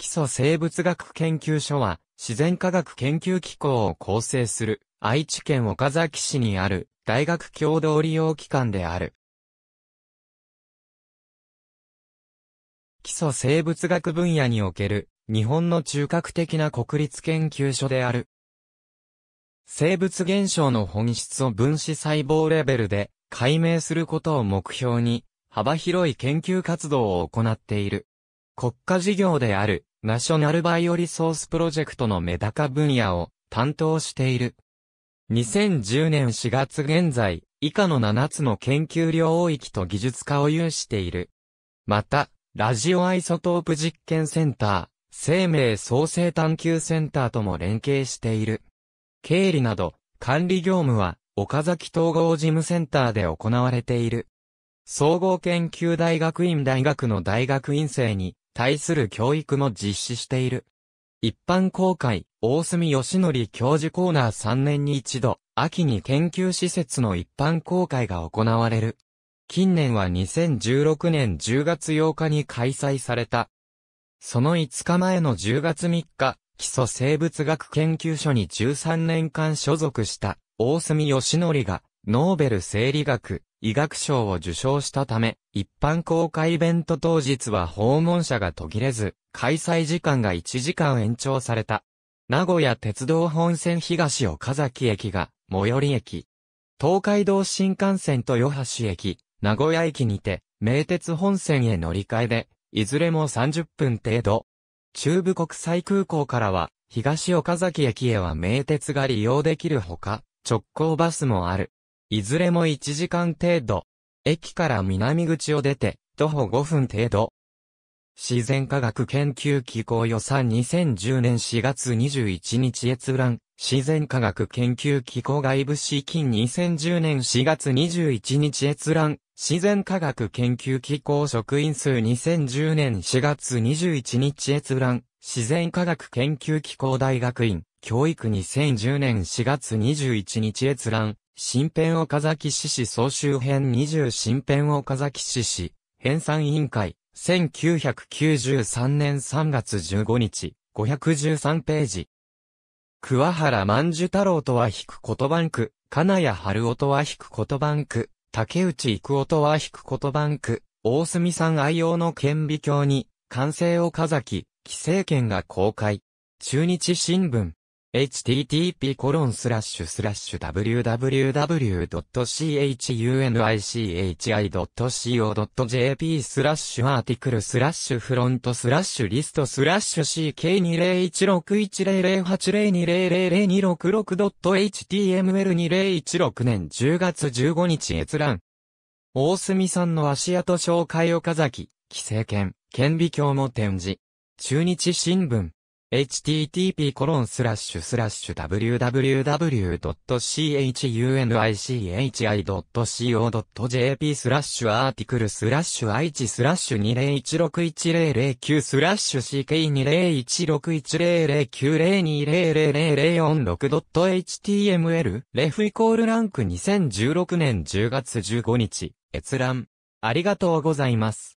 基礎生物学研究所は、自然科学研究機構を構成する、愛知県岡崎市にある、大学共同利用機関である。基礎生物学分野における、日本の中核的な国立研究所である。生物現象の本質を分子細胞レベルで解明することを目標に幅広い研究活動を行っている。国家事業であるナショナルバイオリソースプロジェクトのメダカ分野を担当している。2010年4月現在、以下の7つの研究領域と技術化を有している。また、ラジオアイソトープ実験センター、生命創生探求センターとも連携している。経理など、管理業務は、岡崎統合事務センターで行われている。総合研究大学院大学の大学院生に、対する教育も実施している。一般公開、大隅義則教授コーナー3年に一度、秋に研究施設の一般公開が行われる。近年は2016年10月8日に開催された。その5日前の10月3日、基礎生物学研究所に13年間所属した、大隅義則が、ノーベル生理学、医学賞を受賞したため、一般公開イベント当日は訪問者が途切れず、開催時間が1時間延長された。名古屋鉄道本線東岡崎駅が、最寄り駅。東海道新幹線と与橋駅、名古屋駅にて、名鉄本線へ乗り換えで、いずれも30分程度。中部国際空港からは、東岡崎駅へは名鉄が利用できるほか、直行バスもある。いずれも1時間程度。駅から南口を出て、徒歩5分程度。自然科学研究機構予算2010年4月21日閲覧、自然科学研究機構外部資金2010年4月21日閲覧、自然科学研究機構職員数2010年4月21日閲覧、自然科学研究機構大学院、教育2010年4月21日閲覧、新編岡崎市史総集編20新編岡崎市史編纂委員会、1993年3月15日、513ページ。桑原万寿太郎とは引く言葉んく金谷春夫とは引く言葉んく竹内育夫とは引く言葉んく大隅さん愛用の顕微鏡に、完成岡崎、規制権が公開。中日新聞。http://www.chunichi.co.jp スラッシュアーティクルスラッシュフロントスラッシュリストスラッシュ c k 2 0 1 6 1 0 0 8 0 2 0 0 2 6 6 h t m l 2 0 1 6年10月15日閲覧。大隅さんの足跡紹介岡崎、規制圏、顕微鏡も展示。中日新聞。http://www.chunichi.co.jp スラッシュアーティクルスラッシュ i1 スラッシュ20161009スラッシュ ck2016100902000046.html レフイコールランク2016年10月15日閲覧ありがとうございます。